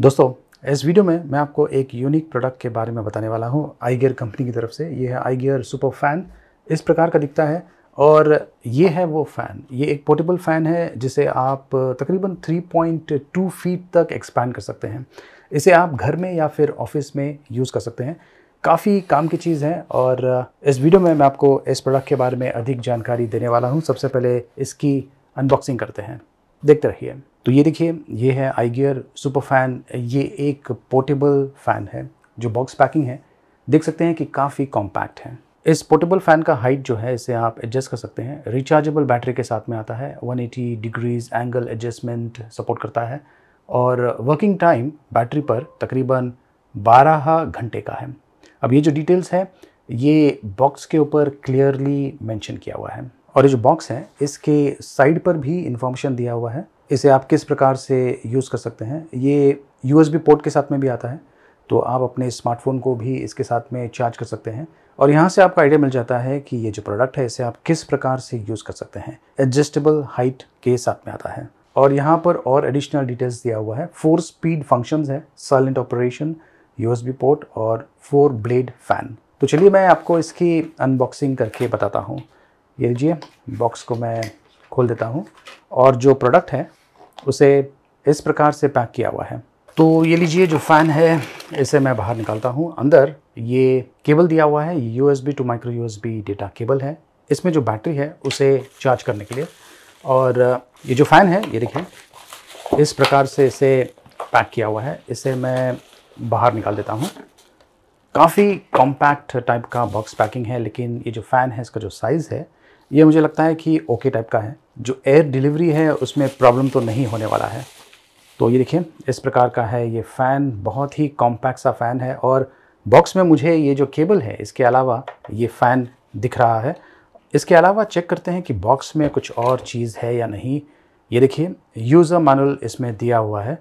दोस्तों इस वीडियो में मैं आपको एक यूनिक प्रोडक्ट के बारे में बताने वाला हूँ आई कंपनी की तरफ से ये है आई सुपर फैन इस प्रकार का दिखता है और ये है वो फ़ैन ये एक पोर्टेबल फ़ैन है जिसे आप तकरीबन 3.2 फीट तक एक्सपैंड कर सकते हैं इसे आप घर में या फिर ऑफिस में यूज़ कर सकते हैं काफ़ी काम की चीज़ है और इस वीडियो में मैं आपको इस प्रोडक्ट के बारे में अधिक जानकारी देने वाला हूँ सबसे पहले इसकी अनबॉक्सिंग करते हैं देखते रहिए तो ये देखिए ये है आई गियर सुपर फैन ये एक पोर्टेबल फ़ैन है जो बॉक्स पैकिंग है देख सकते हैं कि काफ़ी कॉम्पैक्ट है इस पोर्टेबल फ़ैन का हाइट जो है इसे आप एडजस्ट कर सकते हैं रिचार्जेबल बैटरी के साथ में आता है 180 डिग्रीज एंगल एडजस्टमेंट सपोर्ट करता है और वर्किंग टाइम बैटरी पर तकरीबन 12 घंटे का है अब ये जो डिटेल्स है ये बॉक्स के ऊपर क्लियरली मेंशन किया हुआ है और ये जो बॉक्स है इसके साइड पर भी इंफॉर्मेशन दिया हुआ है इसे आप किस प्रकार से यूज़ कर सकते हैं ये यू पोर्ट के साथ में भी आता है तो आप अपने स्मार्टफोन को भी इसके साथ में चार्ज कर सकते हैं और यहाँ से आपको आइडिया मिल जाता है कि ये जो प्रोडक्ट है इसे आप किस प्रकार से यूज़ कर सकते हैं एडजस्टेबल हाइट के साथ में आता है और यहाँ पर और एडिशनल डिटेल्स दिया हुआ है फोर स्पीड फंक्शंस है साइलेंट ऑपरेशन यूएसबी पोर्ट और फोर ब्लेड फैन तो चलिए मैं आपको इसकी अनबॉक्सिंग करके बताता हूँ ये लीजिए बॉक्स को मैं खोल देता हूँ और जो प्रोडक्ट है उसे इस प्रकार से पैक किया हुआ है तो ये लीजिए जो फ़ैन है इसे मैं बाहर निकालता हूँ अंदर ये केबल दिया हुआ है U S B to micro U S B data cable है इसमें जो बैटरी है उसे चार्ज करने के लिए और ये जो फ़ैन है ये देखिए इस प्रकार से इसे पैक किया हुआ है इसे मैं बाहर निकाल देता हूँ काफ़ी कॉम्पैक्ट टाइप का बॉक्स पैकिंग है लेकिन ये जो फ़ैन है इसका जो साइज़ है ये मुझे लगता है कि ओके टाइप का है जो एयर डिलीवरी है उसमें प्रॉब्लम तो नहीं होने वाला है तो ये देखिए इस प्रकार का है ये फ़ैन बहुत ही कॉम्पैक्ट सा फ़ैन है और बॉक्स में मुझे ये जो केबल है इसके अलावा ये फ़ैन दिख रहा है इसके अलावा चेक करते हैं कि बॉक्स में कुछ और चीज़ है या नहीं ये देखिए यूज़र मैनुअल इसमें दिया हुआ है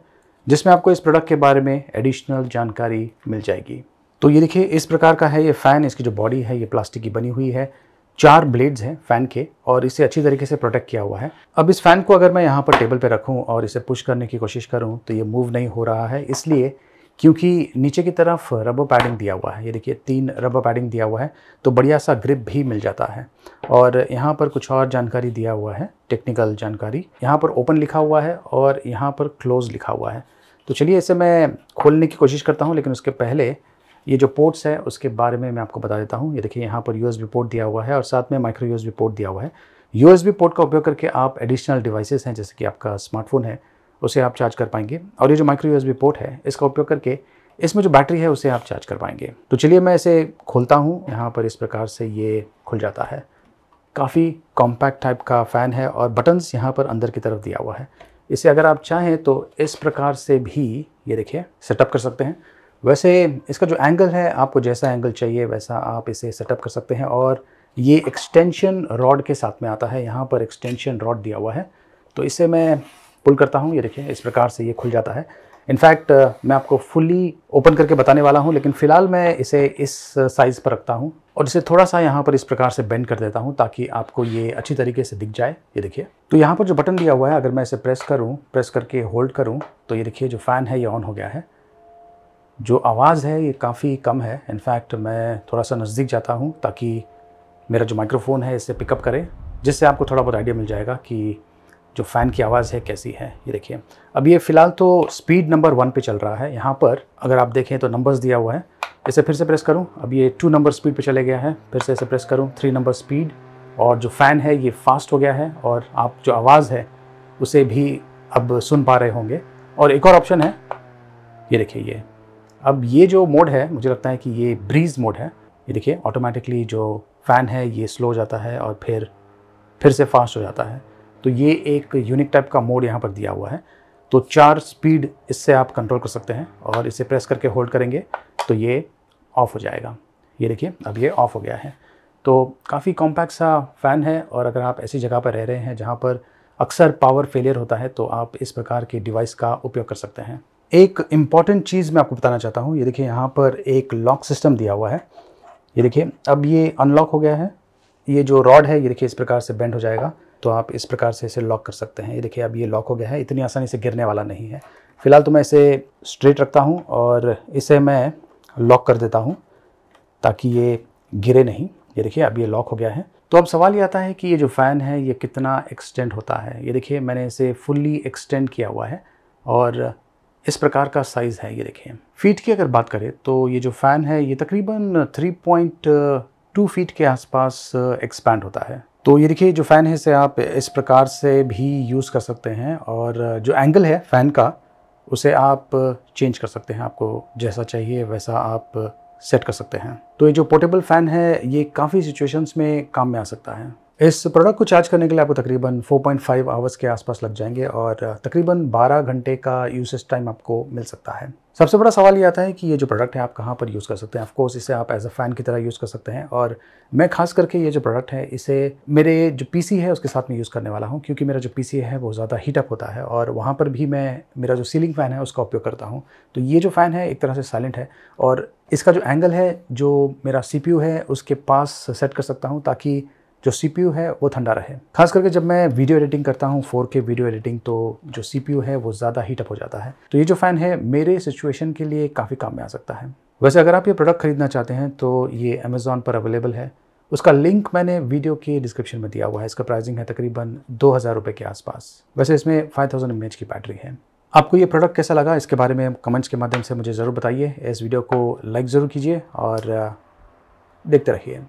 जिसमें आपको इस प्रोडक्ट के बारे में एडिशनल जानकारी मिल जाएगी तो ये देखिए इस प्रकार का है ये फ़ैन इसकी जो बॉडी है ये प्लास्टिक की बनी हुई है चार ब्लेड्स हैं फैन के और इसे अच्छी तरीके से प्रोटेक्ट किया हुआ है अब इस फैन को अगर मैं यहाँ पर टेबल पे रखूँ और इसे पुश करने की कोशिश करूँ तो ये मूव नहीं हो रहा है इसलिए क्योंकि नीचे की तरफ रबर पैडिंग दिया हुआ है ये देखिए तीन रबर पैडिंग दिया हुआ है तो बढ़िया सा ग्रिप भी मिल जाता है और यहाँ पर कुछ और जानकारी दिया हुआ है टेक्निकल जानकारी यहाँ पर ओपन लिखा हुआ है और यहाँ पर क्लोज लिखा हुआ है तो चलिए इसे मैं खोलने की कोशिश करता हूँ लेकिन उसके पहले ये जो पोर्ट्स है उसके बारे में मैं आपको बता देता हूँ ये देखिए यहाँ पर यू पोर्ट दिया हुआ है और साथ में माइक्रो यू पोर्ट दिया हुआ है यू पोर्ट का उपयोग करके आप एडिशनल डिवाइसेस हैं जैसे कि आपका स्मार्टफोन है उसे आप चार्ज कर पाएंगे और ये जो माइक्रो यू पोर्ट है इसका उपयोग करके इसमें जो बैटरी है उसे आप चार्ज कर पाएंगे तो चलिए मैं इसे खोलता हूँ यहाँ पर इस प्रकार से ये खुल जाता है काफ़ी कॉम्पैक्ट टाइप का फ़ैन है और बटन्स यहाँ पर अंदर की तरफ दिया हुआ है इसे अगर आप चाहें तो इस प्रकार से भी ये देखिए सेटअप कर सकते हैं वैसे इसका जो एंगल है आपको जैसा एंगल चाहिए वैसा आप इसे सेटअप कर सकते हैं और ये एक्सटेंशन रॉड के साथ में आता है यहाँ पर एक्सटेंशन रॉड दिया हुआ है तो इसे मैं पुल करता हूँ ये देखिए इस प्रकार से ये खुल जाता है इनफैक्ट मैं आपको फुली ओपन करके बताने वाला हूँ लेकिन फ़िलहाल मैं इसे इस साइज़ पर रखता हूँ और इसे थोड़ा सा यहाँ पर इस प्रकार से बेंड कर देता हूँ ताकि आपको ये अच्छी तरीके से दिख जाए ये देखिए तो यहाँ पर जो बटन दिया हुआ है अगर मैं इसे प्रेस करूँ प्रेस करके होल्ड करूँ तो ये देखिए जो फ़ैन है ये ऑन हो गया है जो आवाज़ है ये काफ़ी कम है इनफैक्ट मैं थोड़ा सा नज़दीक जाता हूँ ताकि मेरा जो माइक्रोफोन है इसे पिकअप करे जिससे आपको थोड़ा बहुत आइडिया मिल जाएगा कि जो फ़ैन की आवाज़ है कैसी है ये देखिए अब ये फ़िलहाल तो स्पीड नंबर वन पे चल रहा है यहाँ पर अगर आप देखें तो नंबर्स दिया हुआ है इसे फिर से प्रेस करूँ अब ये टू नंबर स्पीड पे चले गया है फिर से इसे प्रेस करूँ थ्री नंबर स्पीड और जो फ़ैन है ये फास्ट हो गया है और आप जो आवाज़ है उसे भी अब सुन पा रहे होंगे और एक और ऑप्शन है ये देखिए ये अब ये जो मोड है मुझे लगता है कि ये ब्रीज मोड है ये देखिए ऑटोमेटिकली जो फ़ैन है ये स्लो हो जाता है और फिर फिर से फास्ट हो जाता है तो ये एक यूनिक टाइप का मोड यहाँ पर दिया हुआ है तो चार स्पीड इससे आप कंट्रोल कर सकते हैं और इसे प्रेस करके होल्ड करेंगे तो ये ऑफ़ हो जाएगा ये देखिए अब ये ऑफ़ हो गया है तो काफ़ी कॉम्पैक्ट सा फ़ैन है और अगर आप ऐसी जगह पर रह रहे हैं जहाँ पर अक्सर पावर फेलियर होता है तो आप इस प्रकार के डिवाइस का उपयोग कर सकते हैं एक इम्पॉर्टेंट चीज़ मैं आपको बताना चाहता हूँ ये देखिए यहाँ पर एक लॉक सिस्टम दिया हुआ है ये देखिए अब ये अनलॉक हो गया है ये जो रॉड है ये देखिए इस प्रकार से बेंड हो जाएगा तो आप इस प्रकार से इसे लॉक कर सकते हैं ये देखिए अब ये लॉक हो गया है इतनी आसानी से गिरने वाला नहीं है फ़िलहाल तो मैं इसे स्ट्रेट रखता हूँ और इसे मैं लॉक कर देता हूँ ताकि ये गिरे नहीं ये देखिए अब ये लॉक हो गया है तो अब सवाल ये आता है कि ये जो फ़ैन है ये कितना एक्सटेंड होता है ये देखिए मैंने इसे फुल्ली एक्सटेंड किया हुआ है और इस प्रकार का साइज़ है ये देखें फीट की अगर बात करें तो ये जो फ़ैन है ये तकरीबन 3.2 फीट के आसपास एक्सपैंड uh, होता है तो ये देखिए जो फ़ैन है इसे आप इस प्रकार से भी यूज़ कर सकते हैं और uh, जो एंगल है फ़ैन का उसे आप चेंज uh, कर सकते हैं आपको जैसा चाहिए वैसा आप सेट कर सकते हैं तो ये जो पोर्टेबल फ़ैन है ये काफ़ी सिचुएशंस में काम में आ सकता है इस प्रोडक्ट को चार्ज करने के लिए आपको तकरीबन 4.5 आवर्स के आसपास लग जाएंगे और तकरीबन 12 घंटे का यूसेज टाइम आपको मिल सकता है सबसे बड़ा सवाल ये आता है कि ये जो प्रोडक्ट है आप कहाँ पर यूज़ कर सकते हैं ऑफकोर्स इसे आप एज अ फ़ैन की तरह यूज़ कर सकते हैं और मैं खास करके ये जो प्रोडक्ट है इसे मेरे जो पी है उसके साथ में यूज़ करने वाला हूँ क्योंकि मेरा जो पी है वो ज़्यादा हीटअप होता है और वहाँ पर भी मैं मेरा जो सीलिंग फ़ैन है उसका उपयोग करता हूँ तो ये जो फ़ैन है एक तरह से साइलेंट है और इसका जो एंगल है जो मेरा सी है उसके पास सेट कर सकता हूँ ताकि जो सी है वो ठंडा रहे खास करके जब मैं वीडियो एडिटिंग करता हूँ फोर वीडियो एडिटिंग तो जो सी है वो ज़्यादा हीटअप हो जाता है तो ये जो फ़ैन है मेरे सिचुएशन के लिए काफ़ी काम में आ सकता है वैसे अगर आप ये प्रोडक्ट खरीदना चाहते हैं तो ये अमेज़ॉन पर अवेलेबल है उसका लिंक मैंने वीडियो के डिस्क्रिप्शन में दिया हुआ है इसका प्राइसिंग है तकरीबन दो हज़ार रुपये के आसपास वैसे इसमें फाइव थाउजेंड एम की बैटरी है आपको ये प्रोडक्ट कैसा लगा इसके बारे में कमेंट्स के माध्यम से मुझे ज़रूर बताइए इस वीडियो को लाइक ज़रूर कीजिए और देखते रहिए